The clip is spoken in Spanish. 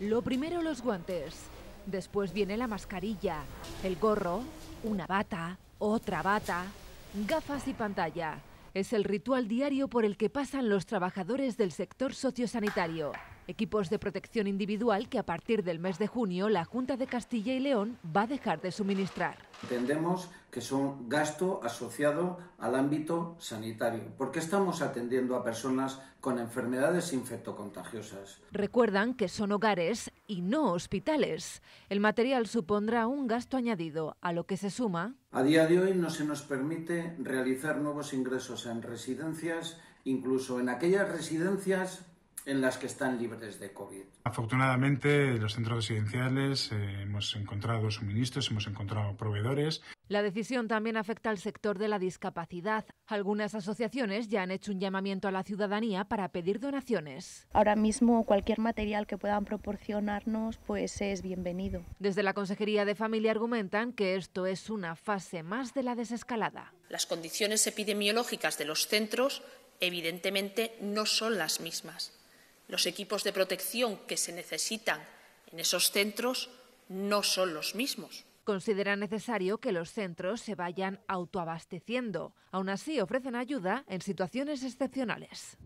Lo primero los guantes, después viene la mascarilla, el gorro, una bata, otra bata, gafas y pantalla. Es el ritual diario por el que pasan los trabajadores del sector sociosanitario. Equipos de protección individual que a partir del mes de junio la Junta de Castilla y León va a dejar de suministrar. Entendemos que son gasto asociado al ámbito sanitario, porque estamos atendiendo a personas con enfermedades infectocontagiosas. Recuerdan que son hogares y no hospitales. El material supondrá un gasto añadido, a lo que se suma. A día de hoy no se nos permite realizar nuevos ingresos en residencias, incluso en aquellas residencias en las que están libres de COVID. Afortunadamente, los centros residenciales eh, hemos encontrado suministros, hemos encontrado proveedores. La decisión también afecta al sector de la discapacidad. Algunas asociaciones ya han hecho un llamamiento a la ciudadanía para pedir donaciones. Ahora mismo cualquier material que puedan proporcionarnos pues es bienvenido. Desde la Consejería de Familia argumentan que esto es una fase más de la desescalada. Las condiciones epidemiológicas de los centros evidentemente no son las mismas los equipos de protección que se necesitan en esos centros no son los mismos. Considera necesario que los centros se vayan autoabasteciendo. Aún así, ofrecen ayuda en situaciones excepcionales.